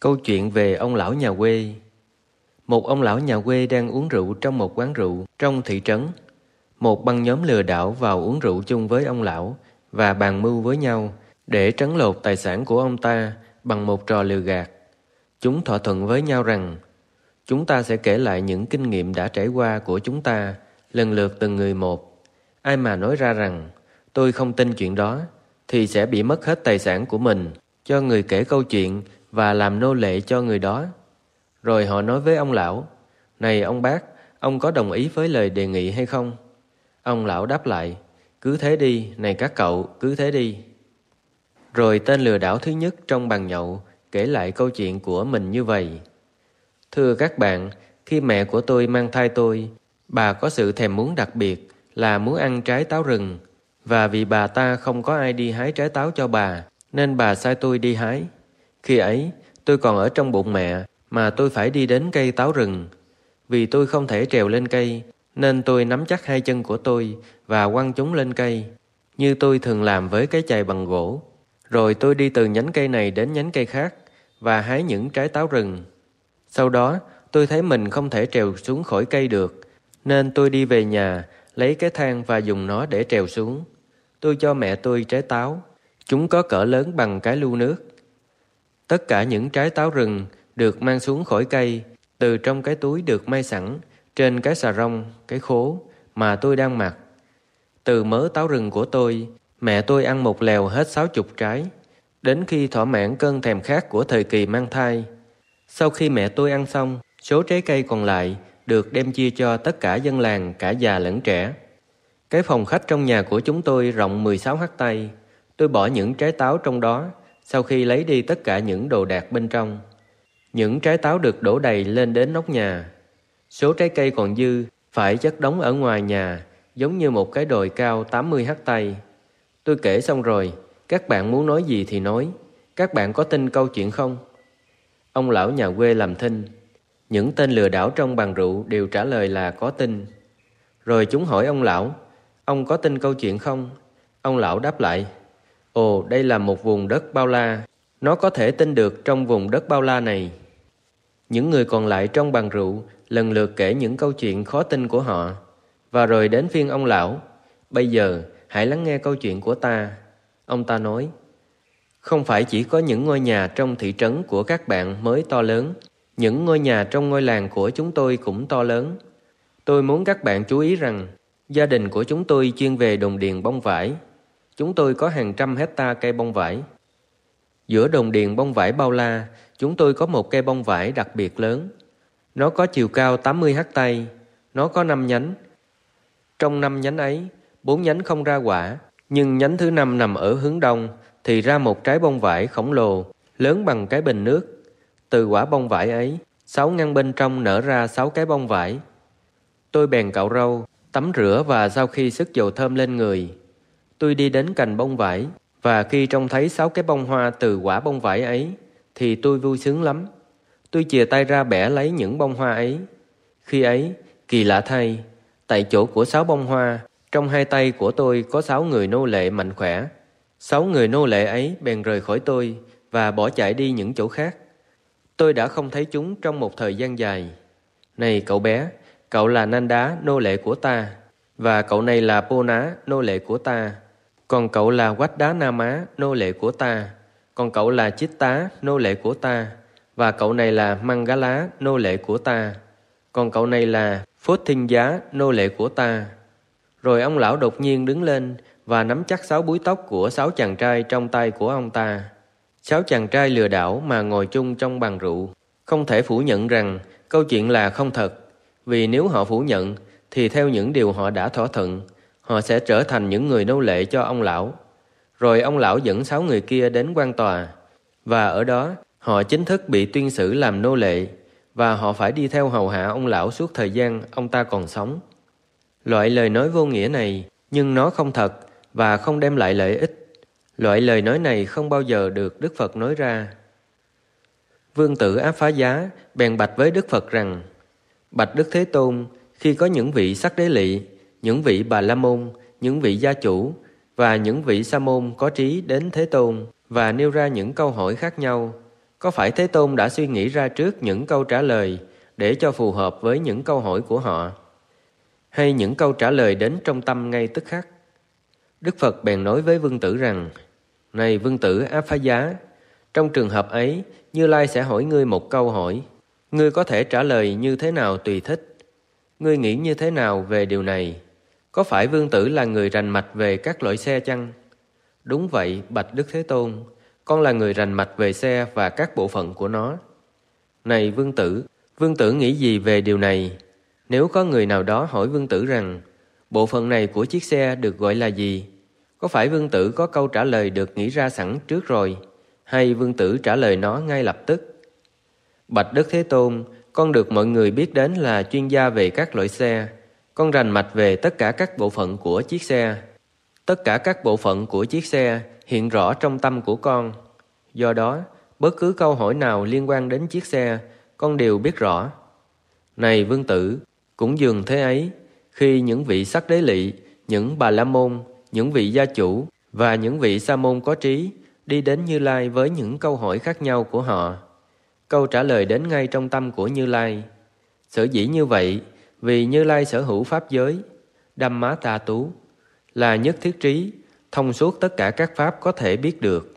Câu chuyện về ông lão nhà quê Một ông lão nhà quê đang uống rượu trong một quán rượu trong thị trấn. Một băng nhóm lừa đảo vào uống rượu chung với ông lão và bàn mưu với nhau để trấn lột tài sản của ông ta bằng một trò lừa gạt. Chúng thỏa thuận với nhau rằng chúng ta sẽ kể lại những kinh nghiệm đã trải qua của chúng ta lần lượt từng người một. Ai mà nói ra rằng tôi không tin chuyện đó thì sẽ bị mất hết tài sản của mình cho người kể câu chuyện và làm nô lệ cho người đó. Rồi họ nói với ông lão, Này ông bác, ông có đồng ý với lời đề nghị hay không? Ông lão đáp lại, cứ thế đi, này các cậu, cứ thế đi. Rồi tên lừa đảo thứ nhất trong bàn nhậu kể lại câu chuyện của mình như vậy. Thưa các bạn, khi mẹ của tôi mang thai tôi, bà có sự thèm muốn đặc biệt là muốn ăn trái táo rừng. Và vì bà ta không có ai đi hái trái táo cho bà, nên bà sai tôi đi hái. Khi ấy, tôi còn ở trong bụng mẹ mà tôi phải đi đến cây táo rừng. Vì tôi không thể trèo lên cây, nên tôi nắm chắc hai chân của tôi và quăng chúng lên cây, như tôi thường làm với cái chày bằng gỗ. Rồi tôi đi từ nhánh cây này đến nhánh cây khác và hái những trái táo rừng. Sau đó, tôi thấy mình không thể trèo xuống khỏi cây được, nên tôi đi về nhà, lấy cái thang và dùng nó để trèo xuống. Tôi cho mẹ tôi trái táo. Chúng có cỡ lớn bằng cái lu nước. Tất cả những trái táo rừng được mang xuống khỏi cây, từ trong cái túi được may sẵn, trên cái xà rong, cái khố mà tôi đang mặc. Từ mớ táo rừng của tôi, mẹ tôi ăn một lèo hết sáu chục trái, đến khi thỏa mãn cơn thèm khát của thời kỳ mang thai. Sau khi mẹ tôi ăn xong, số trái cây còn lại được đem chia cho tất cả dân làng, cả già lẫn trẻ. Cái phòng khách trong nhà của chúng tôi rộng 16 ha tay. Tôi bỏ những trái táo trong đó sau khi lấy đi tất cả những đồ đạc bên trong. Những trái táo được đổ đầy lên đến nóc nhà. Số trái cây còn dư phải chất đóng ở ngoài nhà giống như một cái đồi cao 80 hắc tay. Tôi kể xong rồi, các bạn muốn nói gì thì nói. Các bạn có tin câu chuyện không? Ông lão nhà quê làm thinh. Những tên lừa đảo trong bàn rượu đều trả lời là có tin. Rồi chúng hỏi ông lão, ông có tin câu chuyện không? Ông lão đáp lại, Ồ, đây là một vùng đất bao la. Nó có thể tin được trong vùng đất bao la này. Những người còn lại trong bàn rượu lần lượt kể những câu chuyện khó tin của họ. Và rồi đến phiên ông lão. Bây giờ, hãy lắng nghe câu chuyện của ta. Ông ta nói, không phải chỉ có những ngôi nhà trong thị trấn của các bạn mới to lớn, những ngôi nhà trong ngôi làng của chúng tôi cũng to lớn. Tôi muốn các bạn chú ý rằng, gia đình của chúng tôi chuyên về đồng điền bông vải, Chúng tôi có hàng trăm hecta cây bông vải. Giữa đồng điền bông vải bao la, chúng tôi có một cây bông vải đặc biệt lớn. Nó có chiều cao 80 hecta, nó có 5 nhánh. Trong 5 nhánh ấy, 4 nhánh không ra quả, nhưng nhánh thứ 5 nằm ở hướng đông thì ra một trái bông vải khổng lồ, lớn bằng cái bình nước. Từ quả bông vải ấy, sáu ngăn bên trong nở ra sáu cái bông vải. Tôi bèn cạo râu, tắm rửa và sau khi sức dầu thơm lên người, Tôi đi đến cành bông vải và khi trông thấy sáu cái bông hoa từ quả bông vải ấy thì tôi vui sướng lắm. Tôi chìa tay ra bẻ lấy những bông hoa ấy. Khi ấy, kỳ lạ thay, tại chỗ của sáu bông hoa, trong hai tay của tôi có sáu người nô lệ mạnh khỏe. Sáu người nô lệ ấy bèn rời khỏi tôi và bỏ chạy đi những chỗ khác. Tôi đã không thấy chúng trong một thời gian dài. Này cậu bé, cậu là Nanda, nô lệ của ta, và cậu này là Pona, nô lệ của ta. Còn cậu là Quách Đá Na Má, nô lệ của ta. Còn cậu là Chít Tá, nô lệ của ta. Và cậu này là Măng Gá Lá, nô lệ của ta. Còn cậu này là Phốt Thiên Giá, nô lệ của ta. Rồi ông lão đột nhiên đứng lên và nắm chắc sáu búi tóc của sáu chàng trai trong tay của ông ta. Sáu chàng trai lừa đảo mà ngồi chung trong bàn rượu. Không thể phủ nhận rằng câu chuyện là không thật. Vì nếu họ phủ nhận thì theo những điều họ đã thỏa thuận Họ sẽ trở thành những người nô lệ cho ông lão. Rồi ông lão dẫn sáu người kia đến quan tòa. Và ở đó, họ chính thức bị tuyên xử làm nô lệ và họ phải đi theo hầu hạ ông lão suốt thời gian ông ta còn sống. Loại lời nói vô nghĩa này, nhưng nó không thật và không đem lại lợi ích. Loại lời nói này không bao giờ được Đức Phật nói ra. Vương tử Áp Phá Giá bèn bạch với Đức Phật rằng Bạch Đức Thế Tôn, khi có những vị sắc đế lỵ những vị Bà La Môn, những vị gia chủ và những vị Sa Môn có trí đến Thế Tôn và nêu ra những câu hỏi khác nhau. Có phải Thế Tôn đã suy nghĩ ra trước những câu trả lời để cho phù hợp với những câu hỏi của họ? Hay những câu trả lời đến trong tâm ngay tức khắc? Đức Phật bèn nói với Vương Tử rằng, Này Vương Tử a Phá Giá, trong trường hợp ấy, Như Lai sẽ hỏi ngươi một câu hỏi. Ngươi có thể trả lời như thế nào tùy thích. Ngươi nghĩ như thế nào về điều này? Có phải Vương Tử là người rành mạch về các loại xe chăng? Đúng vậy, Bạch Đức Thế Tôn, con là người rành mạch về xe và các bộ phận của nó. Này Vương Tử, Vương Tử nghĩ gì về điều này? Nếu có người nào đó hỏi Vương Tử rằng bộ phận này của chiếc xe được gọi là gì? Có phải Vương Tử có câu trả lời được nghĩ ra sẵn trước rồi? Hay Vương Tử trả lời nó ngay lập tức? Bạch Đức Thế Tôn, con được mọi người biết đến là chuyên gia về các loại xe. Con rành mạch về tất cả các bộ phận của chiếc xe. Tất cả các bộ phận của chiếc xe hiện rõ trong tâm của con. Do đó, bất cứ câu hỏi nào liên quan đến chiếc xe, con đều biết rõ. Này vương tử, cũng dường thế ấy, khi những vị sắc đế lị, những bà la môn, những vị gia chủ và những vị sa môn có trí đi đến Như Lai với những câu hỏi khác nhau của họ. Câu trả lời đến ngay trong tâm của Như Lai. Sở dĩ như vậy vì Như Lai sở hữu pháp giới, đâm má ta tú, là nhất thiết trí, thông suốt tất cả các pháp có thể biết được.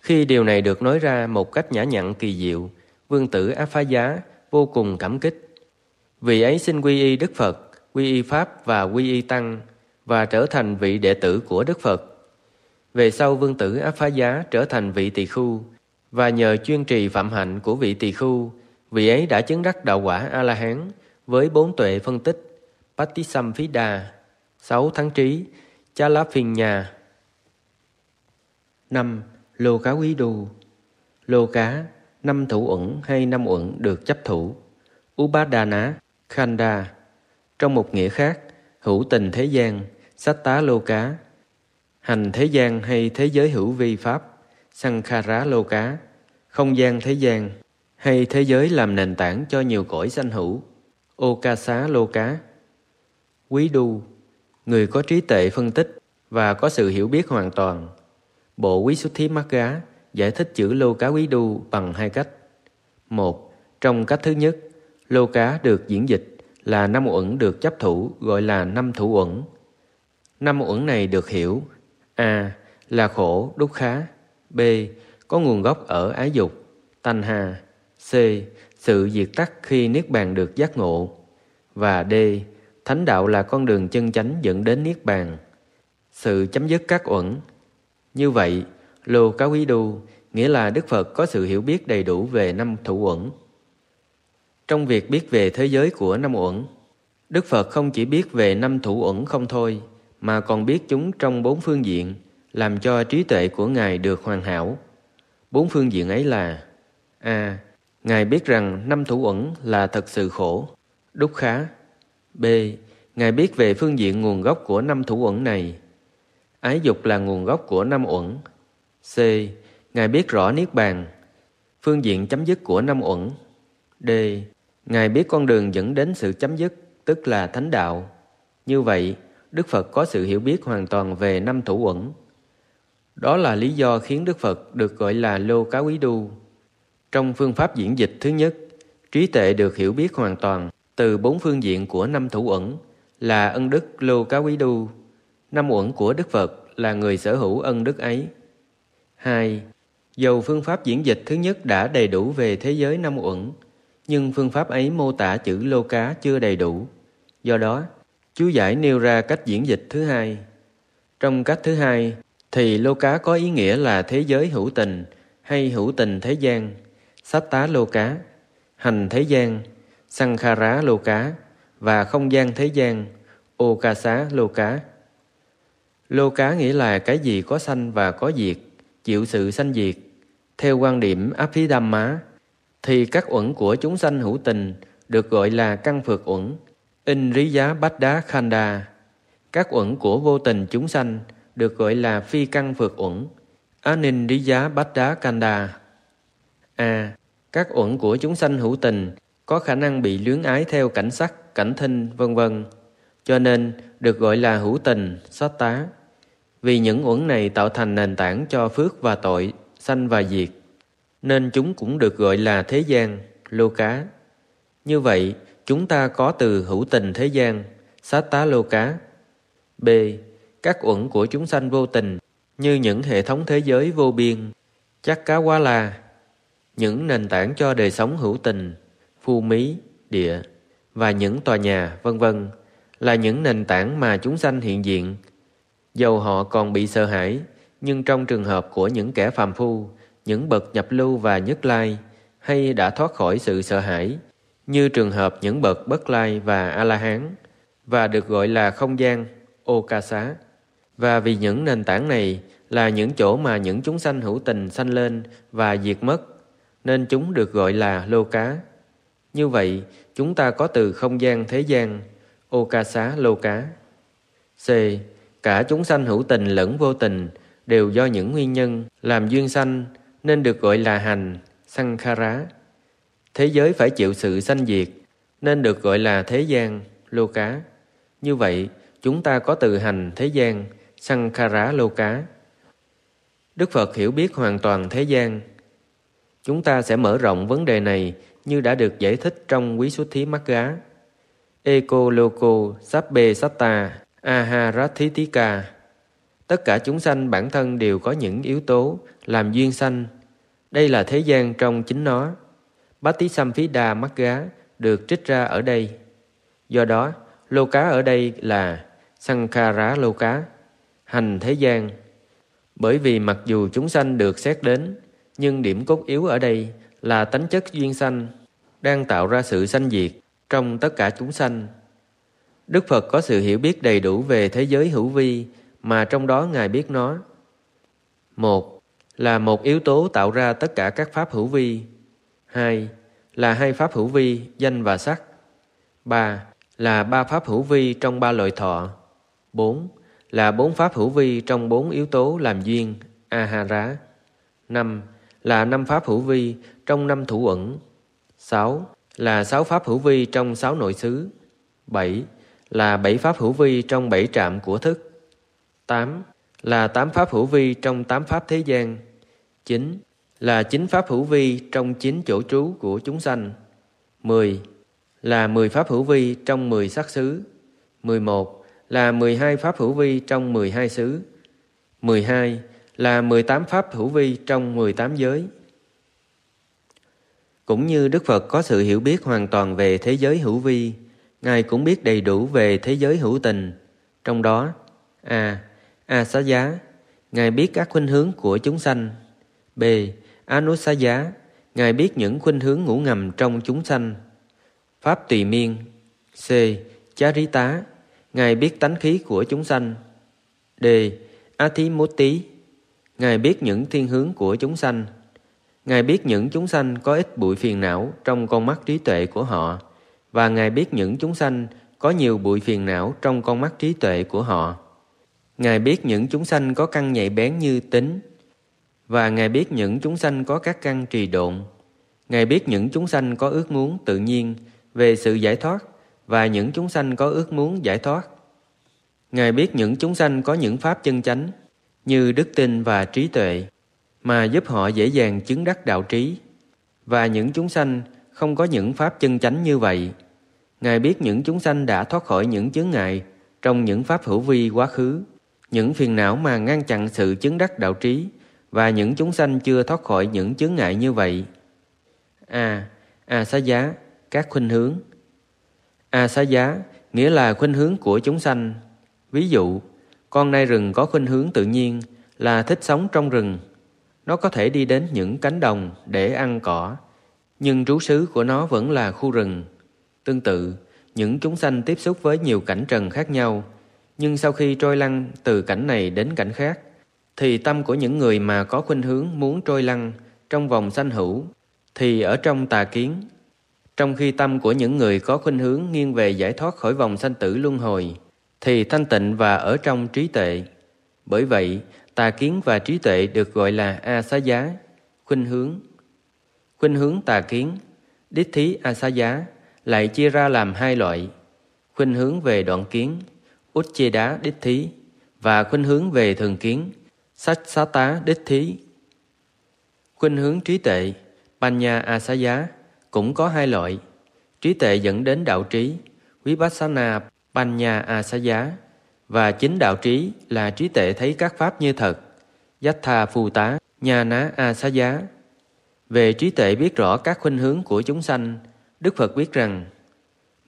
Khi điều này được nói ra một cách nhã nhặn kỳ diệu, vương tử Á Phá Giá vô cùng cảm kích. Vì ấy xin quy y Đức Phật, quy y Pháp và quy y Tăng và trở thành vị đệ tử của Đức Phật. Về sau vương tử Á Phá Giá trở thành vị tỳ khu và nhờ chuyên trì phạm hạnh của vị tỳ khu, vị ấy đã chứng đắc đạo quả A-la-hán với bốn tuệ phân tích Patisamphida, sáu thắng trí, cha lá phiền nhà. năm Lô cá quý đù Lô cá, năm thủ uẩn hay năm uẩn được chấp thủ. Upadana, Khanda. Trong một nghĩa khác, hữu tình thế gian, sách tá lô cá. Hành thế gian hay thế giới hữu vi pháp, Sankhara lô cá. Không gian thế gian hay thế giới làm nền tảng cho nhiều cõi sanh hữu, Ô Ca Xá Lô Cá Quý Đu Người có trí tệ phân tích và có sự hiểu biết hoàn toàn. Bộ Quý Xuất Thí Mắc Gá giải thích chữ Lô Cá Quý Đu bằng hai cách. Một, trong cách thứ nhất, Lô Cá được diễn dịch là năm uẩn được chấp thủ gọi là năm thủ uẩn. Năm uẩn này được hiểu A. Là khổ, đúc khá B. Có nguồn gốc ở ái dục, tanh hà C sự diệt tắc khi niết bàn được giác ngộ và d thánh đạo là con đường chân chánh dẫn đến niết bàn sự chấm dứt các uẩn như vậy lô cá quý đu nghĩa là đức phật có sự hiểu biết đầy đủ về năm thủ uẩn trong việc biết về thế giới của năm uẩn đức phật không chỉ biết về năm thủ uẩn không thôi mà còn biết chúng trong bốn phương diện làm cho trí tuệ của ngài được hoàn hảo bốn phương diện ấy là a Ngài biết rằng năm thủ uẩn là thật sự khổ, đúc khá. B. Ngài biết về phương diện nguồn gốc của năm thủ uẩn này. Ái dục là nguồn gốc của năm uẩn. C. Ngài biết rõ Niết Bàn, phương diện chấm dứt của năm uẩn. D. Ngài biết con đường dẫn đến sự chấm dứt, tức là thánh đạo. Như vậy, Đức Phật có sự hiểu biết hoàn toàn về năm thủ uẩn. Đó là lý do khiến Đức Phật được gọi là Lô Cá Quý Đu. Trong phương pháp diễn dịch thứ nhất, trí tệ được hiểu biết hoàn toàn từ bốn phương diện của năm thủ ẩn là ân đức Lô Cá Quý Đu, năm uẩn của Đức Phật là người sở hữu ân đức ấy. hai Dầu phương pháp diễn dịch thứ nhất đã đầy đủ về thế giới năm uẩn, nhưng phương pháp ấy mô tả chữ lô cá chưa đầy đủ. Do đó, chú giải nêu ra cách diễn dịch thứ hai. Trong cách thứ hai, thì lô cá có ý nghĩa là thế giới hữu tình hay hữu tình thế gian sát tá lô cá, hành thế gian, sang kha rá lô cá và không gian thế gian, ô ca xá lô cá. Lô cá nghĩa là cái gì có sanh và có diệt, chịu sự sanh diệt. Theo quan điểm áp má, thì các uẩn của chúng sanh hữu tình được gọi là căn phược uẩn, in rí giá bát đá khanda. Các uẩn của vô tình chúng sanh được gọi là phi căn phược uẩn, anin rí giá bát đá khanda. À, các uẩn của chúng sanh hữu tình có khả năng bị luyến ái theo cảnh sắc, cảnh thinh, vân vân. Cho nên được gọi là hữu tình, sát tá. Vì những uẩn này tạo thành nền tảng cho phước và tội, sanh và diệt. Nên chúng cũng được gọi là thế gian, lô cá. Như vậy, chúng ta có từ hữu tình thế gian, sát tá lô cá. B. Các uẩn của chúng sanh vô tình, như những hệ thống thế giới vô biên, chắc cá quá là những nền tảng cho đời sống hữu tình, phu mỹ, địa và những tòa nhà vân vân là những nền tảng mà chúng sanh hiện diện. Dầu họ còn bị sợ hãi, nhưng trong trường hợp của những kẻ phàm phu, những bậc nhập lưu và nhất lai hay đã thoát khỏi sự sợ hãi, như trường hợp những bậc bất lai và A-la-hán và được gọi là không gian xá Và vì những nền tảng này là những chỗ mà những chúng sanh hữu tình sanh lên và diệt mất nên chúng được gọi là lô cá. Như vậy, chúng ta có từ không gian thế gian, ô ca xá lô cá. C. Cả chúng sanh hữu tình lẫn vô tình đều do những nguyên nhân làm duyên sanh nên được gọi là hành, sankhara. Thế giới phải chịu sự sanh diệt nên được gọi là thế gian, lô cá. Như vậy, chúng ta có từ hành thế gian, sankhara lô cá. Đức Phật hiểu biết hoàn toàn thế gian, Chúng ta sẽ mở rộng vấn đề này như đã được giải thích trong quý xuất thí mắt gá. Eko Loko Sabbe Satta Aharathitika Tất cả chúng sanh bản thân đều có những yếu tố làm duyên sanh. Đây là thế gian trong chính nó. Bát tí Samphida mắt gá được trích ra ở đây. Do đó, lô cá ở đây là Sankhara lô cá, hành thế gian. Bởi vì mặc dù chúng sanh được xét đến nhưng điểm cốt yếu ở đây là tánh chất duyên sanh đang tạo ra sự sanh diệt trong tất cả chúng sanh. Đức Phật có sự hiểu biết đầy đủ về thế giới hữu vi mà trong đó Ngài biết nó. Một là một yếu tố tạo ra tất cả các pháp hữu vi. Hai là hai pháp hữu vi, danh và sắc. Ba là ba pháp hữu vi trong ba loại thọ. Bốn là bốn pháp hữu vi trong bốn yếu tố làm duyên, ahara. Năm là năm pháp hữu vi trong năm thủ ẩn. 6 là sáu pháp hữu vi trong sáu nội xứ. 7 là bảy pháp hữu vi trong bảy trạm của thức. 8 là tám pháp hữu vi trong tám pháp thế gian. 9 là chín pháp hữu vi trong chín chỗ trú của chúng sanh. 10 là mười pháp hữu vi trong mười sắc xứ. 11 là mười hai pháp hữu vi trong mười hai xứ. 12 là 18 pháp hữu vi trong 18 giới. Cũng như Đức Phật có sự hiểu biết hoàn toàn về thế giới hữu vi, Ngài cũng biết đầy đủ về thế giới hữu tình, trong đó A. A xá giá Ngài biết các khuynh hướng của chúng sanh B. Anu xá giá Ngài biết những khuynh hướng ngủ ngầm trong chúng sanh Pháp tùy miên C. Chá rí tá Ngài biết tánh khí của chúng sanh D. A thí mốt tí Ngài biết những thiên hướng của chúng sanh. Ngài biết những chúng sanh có ít bụi phiền não trong con mắt trí tuệ của họ và Ngài biết những chúng sanh có nhiều bụi phiền não trong con mắt trí tuệ của họ. Ngài biết những chúng sanh có căn nhạy bén như tính và Ngài biết những chúng sanh có các căn trì độn. Ngài biết những chúng sanh có ước muốn tự nhiên về sự giải thoát và những chúng sanh có ước muốn giải thoát. Ngài biết những chúng sanh có những pháp chân chánh như đức tin và trí tuệ mà giúp họ dễ dàng chứng đắc đạo trí và những chúng sanh không có những pháp chân chánh như vậy ngài biết những chúng sanh đã thoát khỏi những chướng ngại trong những pháp hữu vi quá khứ những phiền não mà ngăn chặn sự chứng đắc đạo trí và những chúng sanh chưa thoát khỏi những chướng ngại như vậy a à, a xá giá các khuynh hướng a à, xá giá nghĩa là khuynh hướng của chúng sanh ví dụ con nai rừng có khuynh hướng tự nhiên là thích sống trong rừng. Nó có thể đi đến những cánh đồng để ăn cỏ, nhưng trú xứ của nó vẫn là khu rừng. Tương tự, những chúng sanh tiếp xúc với nhiều cảnh trần khác nhau, nhưng sau khi trôi lăn từ cảnh này đến cảnh khác, thì tâm của những người mà có khuynh hướng muốn trôi lăn trong vòng sanh hữu thì ở trong tà kiến. Trong khi tâm của những người có khuynh hướng nghiêng về giải thoát khỏi vòng sanh tử luân hồi thì thanh tịnh và ở trong trí tuệ. Bởi vậy, tà kiến và trí tuệ được gọi là a xá giá, khuynh hướng. Khuynh hướng tà kiến, đích thí a xá giá lại chia ra làm hai loại: khuynh hướng về đoạn kiến, út chê đá đích thí và khuynh hướng về thường kiến, sách xá tá đích thí. Khuynh hướng trí tuệ, panya a xá giá cũng có hai loại: trí tuệ dẫn đến đạo trí, vipassana Panya Asaya và chính đạo trí là trí tuệ thấy các pháp như thật, Yattha Phù Tá, Nhà Ná Asaya. Về trí tuệ biết rõ các khuynh hướng của chúng sanh, Đức Phật biết rằng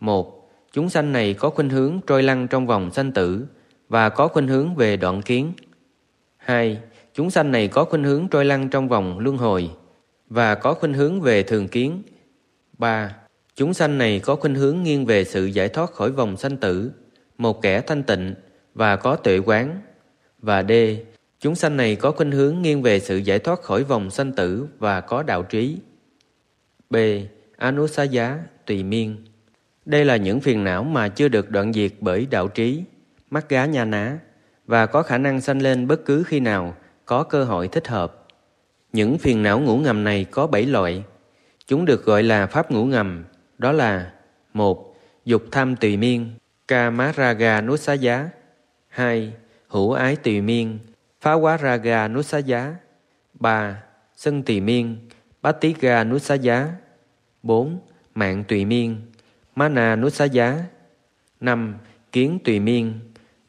một Chúng sanh này có khuynh hướng trôi lăn trong vòng sanh tử và có khuynh hướng về đoạn kiến. 2. Chúng sanh này có khuynh hướng trôi lăn trong vòng luân hồi và có khuynh hướng về thường kiến. 3. Chúng sanh này có khuynh hướng nghiêng về sự giải thoát khỏi vòng sanh tử, một kẻ thanh tịnh và có tuệ quán. Và D. Chúng sanh này có khuynh hướng nghiêng về sự giải thoát khỏi vòng sanh tử và có đạo trí. B. Anusá giá, tùy miên. Đây là những phiền não mà chưa được đoạn diệt bởi đạo trí, mắt gá nha ná và có khả năng sanh lên bất cứ khi nào có cơ hội thích hợp. Những phiền não ngủ ngầm này có bảy loại. Chúng được gọi là pháp ngủ ngầm đó là một Dục tham tùy miên kama raga nusa giá hai Hữu ái tùy miên Phá quá raga nusa giá ba Sân tùy miên Bát tí ga nusa giá bốn Mạng tùy miên Mana nusa giá năm Kiến tùy miên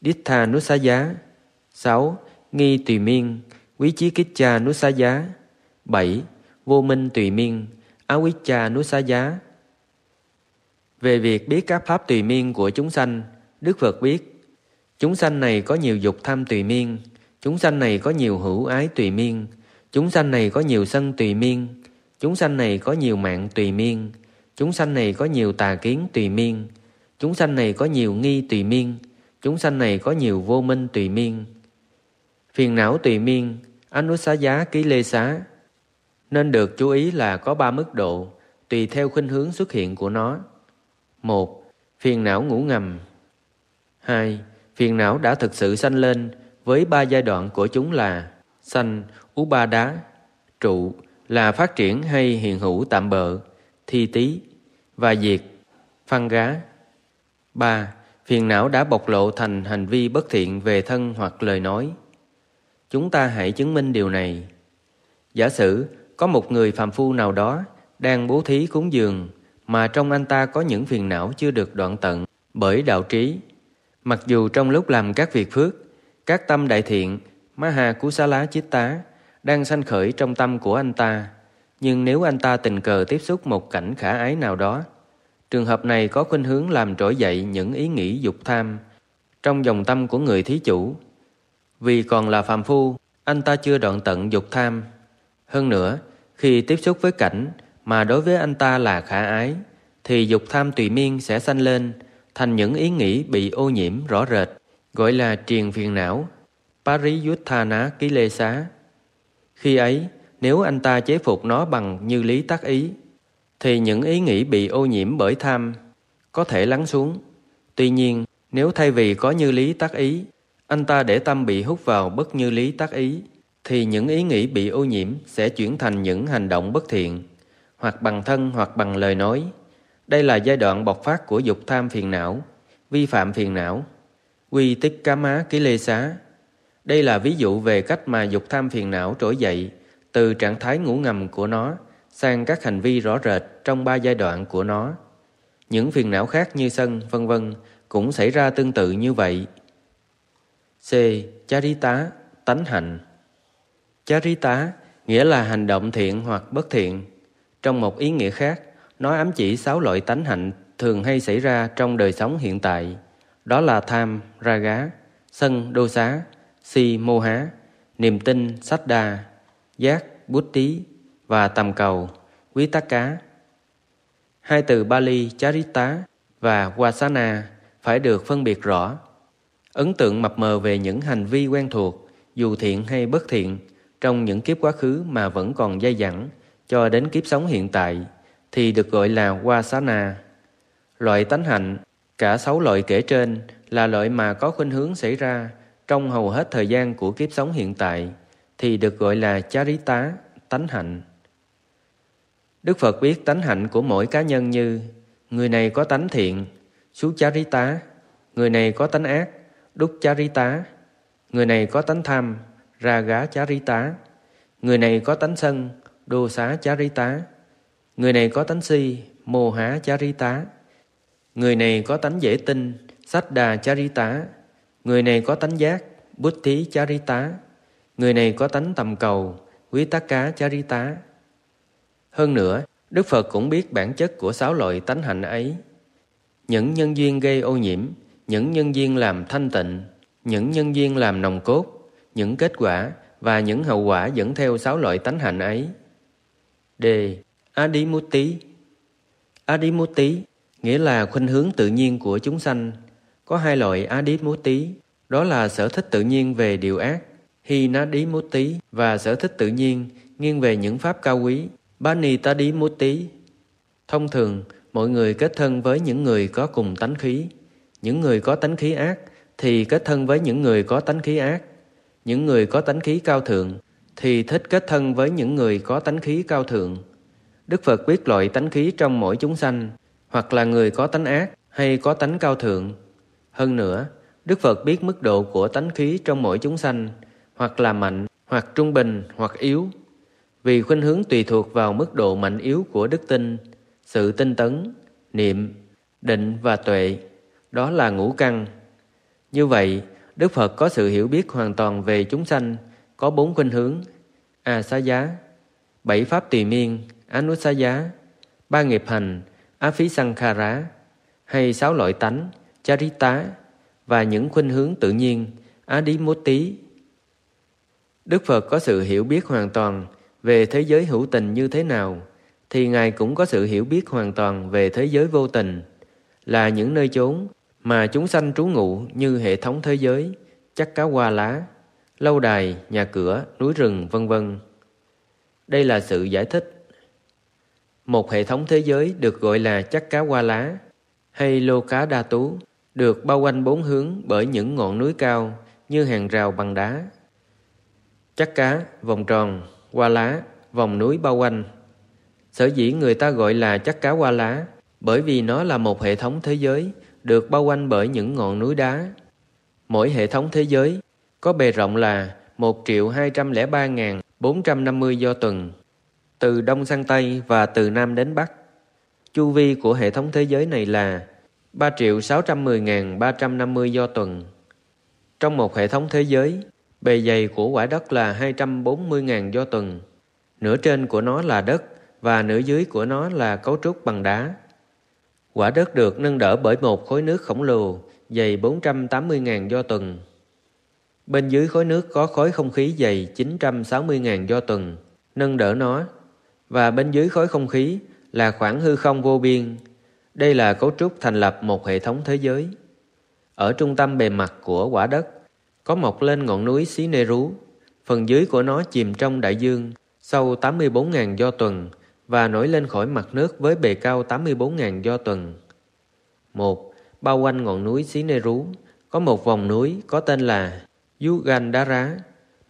Dittha nusa giá sáu Nghi tùy miên Quý chí kích cha nusa giá bảy Vô minh tùy miên Áo quý cha nusa giá về việc biết các pháp tùy miên của chúng sanh, Đức Phật biết, chúng sanh này có nhiều dục tham tùy miên, chúng sanh này có nhiều hữu ái tùy miên, chúng sanh này có nhiều sân tùy miên, chúng sanh này có nhiều mạng tùy miên, chúng sanh này có nhiều tà kiến tùy miên, chúng sanh này có nhiều nghi tùy miên, chúng sanh này có nhiều vô minh tùy miên. Phiền não tùy miên, Anusá giá ký lê xá. Nên được chú ý là có ba mức độ, tùy theo khuynh hướng xuất hiện của nó. 1. Phiền não ngủ ngầm 2. Phiền não đã thực sự sanh lên với ba giai đoạn của chúng là sanh, u ba đá, trụ là phát triển hay hiện hữu tạm bợ, thi tí và diệt, phân gá. 3. Phiền não đã bộc lộ thành hành vi bất thiện về thân hoặc lời nói. Chúng ta hãy chứng minh điều này. Giả sử có một người phàm phu nào đó đang bố thí cúng dường mà trong anh ta có những phiền não chưa được đoạn tận bởi đạo trí. Mặc dù trong lúc làm các việc phước, các tâm đại thiện, Maha Kusala tá đang sanh khởi trong tâm của anh ta, nhưng nếu anh ta tình cờ tiếp xúc một cảnh khả ái nào đó, trường hợp này có khuynh hướng làm trỗi dậy những ý nghĩ dục tham trong dòng tâm của người thí chủ. Vì còn là phàm phu, anh ta chưa đoạn tận dục tham. Hơn nữa, khi tiếp xúc với cảnh, mà đối với anh ta là khả ái, thì dục tham tùy miên sẽ sanh lên thành những ý nghĩ bị ô nhiễm rõ rệt, gọi là triền phiền não, Pariyuthana ký lê xá. Khi ấy, nếu anh ta chế phục nó bằng như lý tác ý, thì những ý nghĩ bị ô nhiễm bởi tham có thể lắng xuống. Tuy nhiên, nếu thay vì có như lý tác ý, anh ta để tâm bị hút vào bất như lý tác ý, thì những ý nghĩ bị ô nhiễm sẽ chuyển thành những hành động bất thiện, hoặc bằng thân hoặc bằng lời nói. Đây là giai đoạn bộc phát của dục tham phiền não, vi phạm phiền não, quy tích cá má ký lê xá. Đây là ví dụ về cách mà dục tham phiền não trỗi dậy từ trạng thái ngủ ngầm của nó sang các hành vi rõ rệt trong ba giai đoạn của nó. Những phiền não khác như sân, vân vân cũng xảy ra tương tự như vậy. C. Charita, tánh hạnh Charita nghĩa là hành động thiện hoặc bất thiện trong một ý nghĩa khác, nó ám chỉ sáu loại tánh hạnh thường hay xảy ra trong đời sống hiện tại, đó là tham, ra gá, sân, đô xá, si, mô há, niềm tin, sách đà, giác, bút tí và tầm cầu, quý tắc cá. Hai từ Bali Charita và Wasana phải được phân biệt rõ. Ấn tượng mập mờ về những hành vi quen thuộc, dù thiện hay bất thiện, trong những kiếp quá khứ mà vẫn còn dai dẳng, cho đến kiếp sống hiện tại thì được gọi là qua na Loại tánh hạnh, cả sáu loại kể trên là loại mà có khuynh hướng xảy ra trong hầu hết thời gian của kiếp sống hiện tại thì được gọi là Charita, tánh hạnh. Đức Phật biết tánh hạnh của mỗi cá nhân như người này có tánh thiện, sú Charita, người này có tánh ác, đúc Charita, người này có tánh tham, ra gá Charita, người này có tánh sân, Đồ xá chá rí tá Người này có tánh si Mô há chá rí tá Người này có tánh dễ tin Sách đà chá rí tá Người này có tánh giác Bút thí chá rí tá Người này có tánh tầm cầu Quý tắc cá chá rí tá Hơn nữa Đức Phật cũng biết bản chất của sáu loại tánh hạnh ấy Những nhân duyên gây ô nhiễm Những nhân duyên làm thanh tịnh Những nhân duyên làm nồng cốt Những kết quả và những hậu quả dẫn theo sáu loại tánh hạnh ấy Đề Adimurti Adimurti nghĩa là khuynh hướng tự nhiên của chúng sanh. Có hai loại Adimurti, đó là sở thích tự nhiên về điều ác, Hinadimurti và sở thích tự nhiên nghiêng về những pháp cao quý, Banitadimurti. Thông thường, mọi người kết thân với những người có cùng tánh khí. Những người có tánh khí ác thì kết thân với những người có tánh khí ác. Những người có tánh khí cao thượng thì thích kết thân với những người có tánh khí cao thượng. Đức Phật biết loại tánh khí trong mỗi chúng sanh, hoặc là người có tánh ác hay có tánh cao thượng. Hơn nữa, Đức Phật biết mức độ của tánh khí trong mỗi chúng sanh, hoặc là mạnh, hoặc trung bình, hoặc yếu. Vì khuynh hướng tùy thuộc vào mức độ mạnh yếu của đức tin, sự tinh tấn, niệm, định và tuệ, đó là ngũ căn. Như vậy, Đức Phật có sự hiểu biết hoàn toàn về chúng sanh – có bốn khuynh hướng a xá giá bảy pháp tùy miên anusa giá ba nghiệp hành á phí sankhara hay sáu loại tánh charita và những khuynh hướng tự nhiên á mốt tí đức phật có sự hiểu biết hoàn toàn về thế giới hữu tình như thế nào thì ngài cũng có sự hiểu biết hoàn toàn về thế giới vô tình là những nơi chốn mà chúng sanh trú ngụ như hệ thống thế giới chắc cá hoa lá lâu đài, nhà cửa, núi rừng, vân vân. Đây là sự giải thích. Một hệ thống thế giới được gọi là chắc cá hoa lá hay lô cá đa tú được bao quanh bốn hướng bởi những ngọn núi cao như hàng rào bằng đá. Chắc cá, vòng tròn, hoa lá, vòng núi bao quanh. Sở dĩ người ta gọi là chắc cá hoa lá bởi vì nó là một hệ thống thế giới được bao quanh bởi những ngọn núi đá. Mỗi hệ thống thế giới có bề rộng là 1.203.450 do tuần, từ Đông sang Tây và từ Nam đến Bắc. Chu vi của hệ thống thế giới này là 3.610.350 do tuần. Trong một hệ thống thế giới, bề dày của quả đất là 240.000 do tuần. Nửa trên của nó là đất và nửa dưới của nó là cấu trúc bằng đá. Quả đất được nâng đỡ bởi một khối nước khổng lồ dày 480.000 do tuần. Bên dưới khối nước có khối không khí dày 960.000 do tuần, nâng đỡ nó. Và bên dưới khối không khí là khoảng hư không vô biên. Đây là cấu trúc thành lập một hệ thống thế giới. Ở trung tâm bề mặt của quả đất có mọc lên ngọn núi Xí Nê Rú. Phần dưới của nó chìm trong đại dương sâu 84.000 do tuần và nổi lên khỏi mặt nước với bề cao 84.000 do tuần. 1. Bao quanh ngọn núi Xí Nê Rú có một vòng núi có tên là Dú gành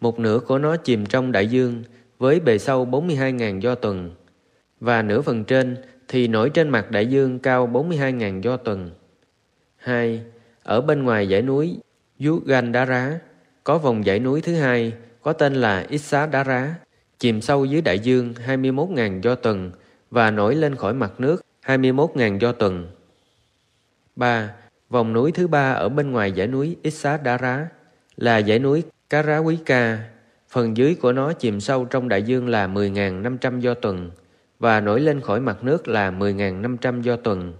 một nửa của nó chìm trong đại dương với bề sâu 42.000 do tuần và nửa phần trên thì nổi trên mặt đại dương cao 42.000 do tuần. 2. Ở bên ngoài dãy núi Dú gành có vòng dãy núi thứ hai có tên là Ít Xá chìm sâu dưới đại dương 21.000 do tuần và nổi lên khỏi mặt nước 21.000 do tuần. 3. Vòng núi thứ ba ở bên ngoài dãy núi Ít Xá Đá là dãy núi Cá Rá Quý Ca. Phần dưới của nó chìm sâu trong đại dương là 10.500 do tuần và nổi lên khỏi mặt nước là 10.500 do tuần.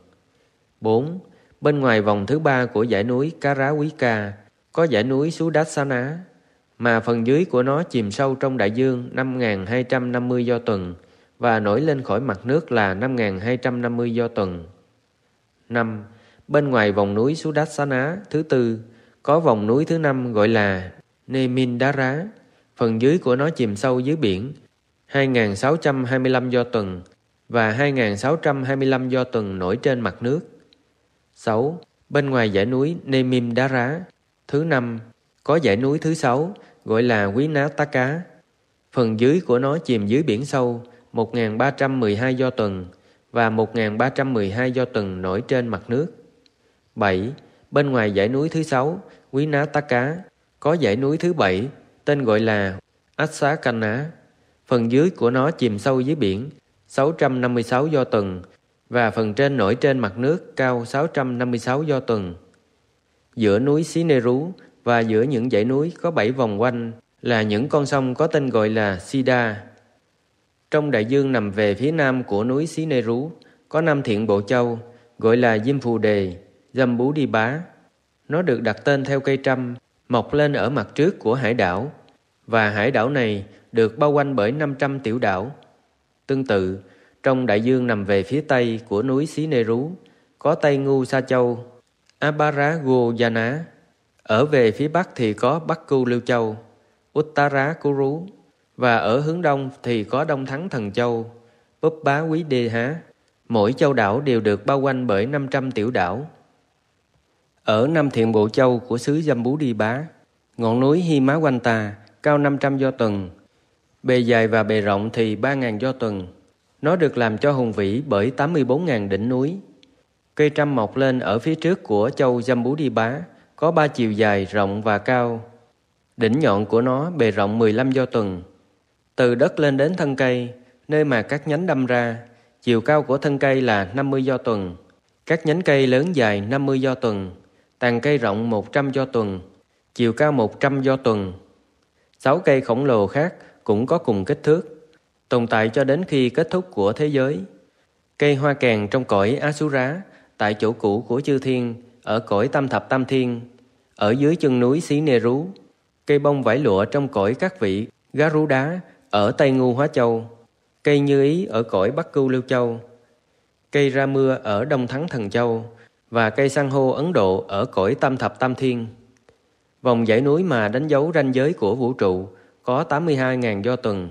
4. Bên ngoài vòng thứ ba của dãy núi Cá Rá Quý Ca có dãy núi Sú Đát Xá Ná mà phần dưới của nó chìm sâu trong đại dương 5.250 do tuần và nổi lên khỏi mặt nước là 5.250 do tuần. 5. Bên ngoài vòng núi Sú Đát Xá Ná thứ tư có vòng núi thứ năm gọi là Nemindara, phần dưới của nó chìm sâu dưới biển, 2.625 do tuần và 2.625 do tuần nổi trên mặt nước. 6. Bên ngoài dãy núi Nemindara, thứ năm có dãy núi thứ sáu gọi là Quý Ná Tá Cá. Phần dưới của nó chìm dưới biển sâu 1.312 do tuần và 1.312 do tuần nổi trên mặt nước. 7. Bên ngoài dãy núi thứ sáu Quý Ná Tá Cá, có dãy núi thứ bảy, tên gọi là Ách Xá Canh Á. Phần dưới của nó chìm sâu dưới biển, 656 do tuần, và phần trên nổi trên mặt nước cao 656 do tuần. Giữa núi Xí Nê Rú và giữa những dãy núi có bảy vòng quanh là những con sông có tên gọi là Sida. Trong đại dương nằm về phía nam của núi Xí Nê Rú có năm thiện bộ châu gọi là Diêm Phù Đề, Dâm Bú Đi Bá, nó được đặt tên theo cây trăm mọc lên ở mặt trước của hải đảo và hải đảo này được bao quanh bởi 500 tiểu đảo. Tương tự, trong đại dương nằm về phía tây của núi Xí Nê Rú có Tây Ngu Sa Châu, Abarago Gia Ná. Ở về phía bắc thì có Bắc Cu Lưu Châu, Uttara Cú Rú và ở hướng đông thì có Đông Thắng Thần Châu, Búp Bá Quý Đê Há. Mỗi châu đảo đều được bao quanh bởi 500 tiểu đảo ở Nam Thiện Bộ Châu của xứ Dâm bú Đi Bá. Ngọn núi Hi Má Quanh Tà cao 500 do tuần, bề dài và bề rộng thì 3.000 do tuần. Nó được làm cho hùng vĩ bởi 84.000 đỉnh núi. Cây trăm mọc lên ở phía trước của châu Dâm bú Đi Bá, có ba chiều dài, rộng và cao. Đỉnh nhọn của nó bề rộng 15 do tuần. Từ đất lên đến thân cây, nơi mà các nhánh đâm ra, chiều cao của thân cây là 50 do tuần. Các nhánh cây lớn dài 50 do tuần, tàn cây rộng 100 do tuần, chiều cao 100 do tuần. Sáu cây khổng lồ khác cũng có cùng kích thước, tồn tại cho đến khi kết thúc của thế giới. Cây hoa kèn trong cõi Asura, tại chỗ cũ của chư thiên, ở cõi tam thập tam thiên, ở dưới chân núi Xí Nê Rú. Cây bông vải lụa trong cõi các vị Gá Rú Đá, ở Tây Ngu Hóa Châu. Cây Như Ý ở cõi Bắc Cưu Lưu Châu. Cây Ra Mưa ở Đông Thắng Thần Châu và cây san hô Ấn Độ ở cõi Tam Thập Tam Thiên. Vòng dãy núi mà đánh dấu ranh giới của vũ trụ có 82.000 do tuần,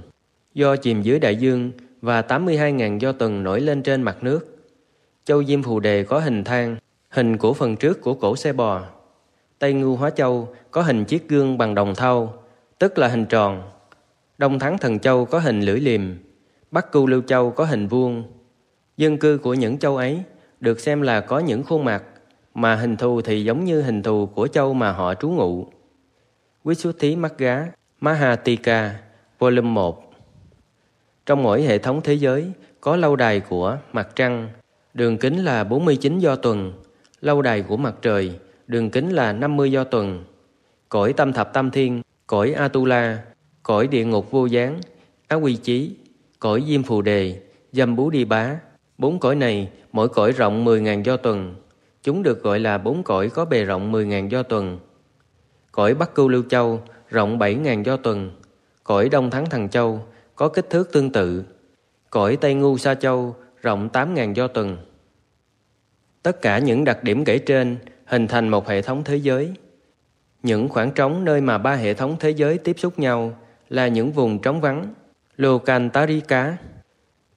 do chìm dưới đại dương và 82.000 do tuần nổi lên trên mặt nước. Châu Diêm Phù Đề có hình thang, hình của phần trước của cổ xe bò. Tây Ngưu Hóa Châu có hình chiếc gương bằng đồng thau, tức là hình tròn. Đông Thắng Thần Châu có hình lưỡi liềm, Bắc Cưu Lưu Châu có hình vuông. Dân cư của những châu ấy được xem là có những khuôn mặt, mà hình thù thì giống như hình thù của châu mà họ trú ngụ. số thí Visuthi Magga Mahatika Volume 1 Trong mỗi hệ thống thế giới có lâu đài của mặt trăng, đường kính là 49 do tuần, lâu đài của mặt trời, đường kính là 50 do tuần, cõi tâm thập tam thiên, cõi Atula, cõi địa ngục vô gián, á quy chí, cõi diêm phù đề, dâm bú đi bá. Bốn cõi này Mỗi cõi rộng 10.000 do tuần, chúng được gọi là bốn cõi có bề rộng 10.000 do tuần. Cõi Bắc Cưu Lưu Châu rộng 7.000 do tuần, cõi Đông Thắng Thần Châu có kích thước tương tự, cõi Tây Ngu Sa Châu rộng 8.000 do tuần. Tất cả những đặc điểm kể trên hình thành một hệ thống thế giới. Những khoảng trống nơi mà ba hệ thống thế giới tiếp xúc nhau là những vùng trống vắng, Lokantarika.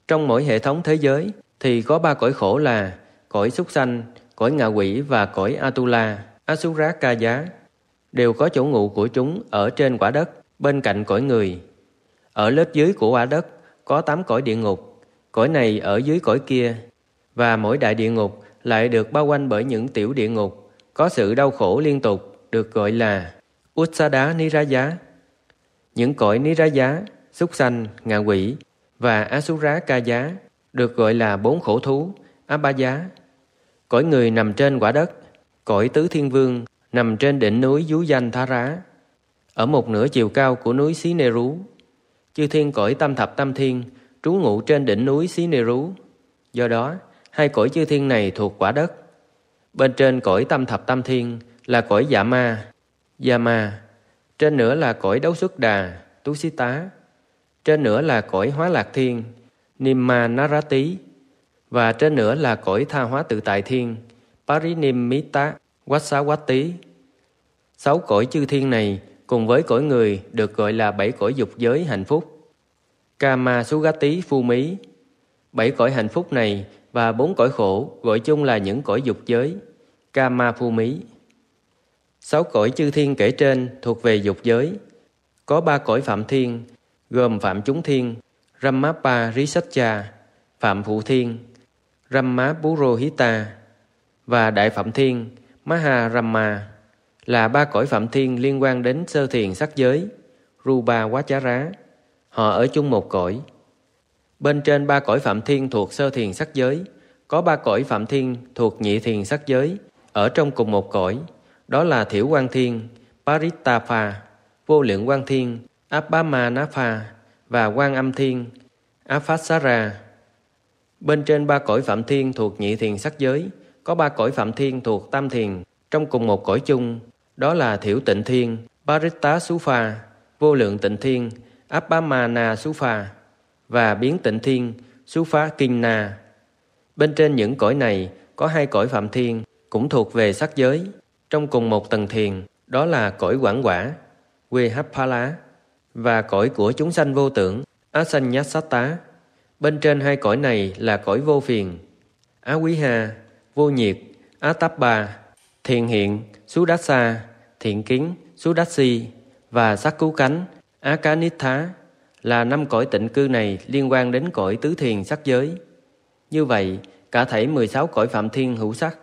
Trong mỗi hệ thống thế giới thì có ba cõi khổ là cõi súc sanh, cõi ngạ quỷ và cõi Atula, Asura Ca Giá, đều có chỗ ngụ của chúng ở trên quả đất, bên cạnh cõi người. Ở lớp dưới của quả đất có tám cõi địa ngục, cõi này ở dưới cõi kia, và mỗi đại địa ngục lại được bao quanh bởi những tiểu địa ngục, có sự đau khổ liên tục, được gọi là Utsada Niraya. Những cõi Niraya, súc sanh, ngạ quỷ và Asura Ca Giá được gọi là bốn khổ thú, á Cõi người nằm trên quả đất, cõi tứ thiên vương nằm trên đỉnh núi Dú Danh Thá Rá, ở một nửa chiều cao của núi Xí Nê Rú. Chư thiên cõi tam thập tam thiên trú ngụ trên đỉnh núi Xí Nê Rú. Do đó, hai cõi chư thiên này thuộc quả đất. Bên trên cõi tam thập tam thiên là cõi Dạ Ma, Dạ Ma. Trên nữa là cõi Đấu Xuất Đà, Tú Xí Tá. Trên nữa là cõi Hóa Lạc Thiên, Nimanarati và trên nữa là cõi tha hóa tự tại thiên Parinimita Vassawati. Sáu cõi chư thiên này cùng với cõi người được gọi là bảy cõi dục giới hạnh phúc. Kama Sugati Phu Mí. Bảy cõi hạnh phúc này và bốn cõi khổ gọi chung là những cõi dục giới Kama Phu Mí. Sáu cõi chư thiên kể trên thuộc về dục giới. Có ba cõi phạm thiên, gồm phạm chúng thiên, Rammapa Risacha, Phạm Phụ Thiên, Ramma Purohita và Đại Phạm Thiên Maha Ramma là ba cõi Phạm Thiên liên quan đến sơ thiền sắc giới Rupa Quá Chá Rá. Họ ở chung một cõi. Bên trên ba cõi Phạm Thiên thuộc sơ thiền sắc giới có ba cõi Phạm Thiên thuộc nhị thiền sắc giới ở trong cùng một cõi. Đó là Thiểu Quan Thiên, Paritapha, Vô Lượng Quan Thiên, Abhamanapha và quan âm thiên, Aphassara. Bên trên ba cõi phạm thiên thuộc nhị thiền sắc giới, có ba cõi phạm thiên thuộc tam thiền trong cùng một cõi chung, đó là Thiểu Tịnh Thiên, Paritta Sufa, Vô Lượng Tịnh Thiên, Appamana Sufa và Biến Tịnh Thiên, Sufa Kinna. Bên trên những cõi này có hai cõi phạm thiên cũng thuộc về sắc giới trong cùng một tầng thiền, đó là cõi quảng quả, Vihapala và cõi của chúng sanh vô tưởng, Asanyasata. Bên trên hai cõi này là cõi vô phiền, Á Quý Hà, vô nhiệt, Á Táp Bà, thiện hiện, Sudassá, thiện kiến, Sudassi và sắc cứu cánh, Á Cá là năm cõi tịnh cư này liên quan đến cõi tứ thiền sắc giới. Như vậy, cả thảy 16 cõi phạm thiên hữu sắc.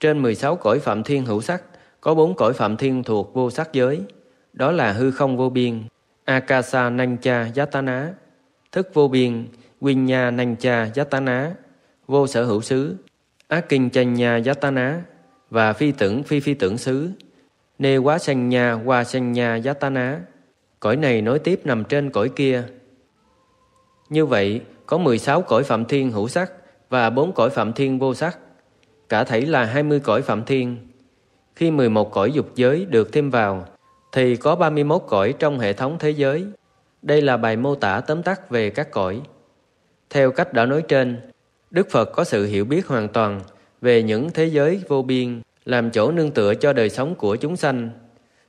Trên 16 cõi phạm thiên hữu sắc, có bốn cõi phạm thiên thuộc vô sắc giới đó là hư không vô biên akasa nancha yatana thức vô biên winya nancha yatana vô sở hữu xứ akin chanya yatana và phi tưởng phi phi tưởng xứ nê quá sanh nha qua sanh nha yatana cõi này nối tiếp nằm trên cõi kia như vậy có 16 cõi phạm thiên hữu sắc và 4 cõi phạm thiên vô sắc cả thảy là 20 cõi phạm thiên khi 11 cõi dục giới được thêm vào thì có 31 cõi trong hệ thống thế giới. Đây là bài mô tả tóm tắt về các cõi. Theo cách đã nói trên, Đức Phật có sự hiểu biết hoàn toàn về những thế giới vô biên làm chỗ nương tựa cho đời sống của chúng sanh.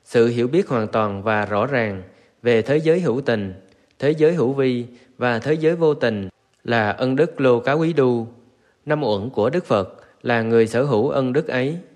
Sự hiểu biết hoàn toàn và rõ ràng về thế giới hữu tình, thế giới hữu vi và thế giới vô tình là ân đức Lô Cá Quý Đu. Năm uẩn của Đức Phật là người sở hữu ân đức ấy.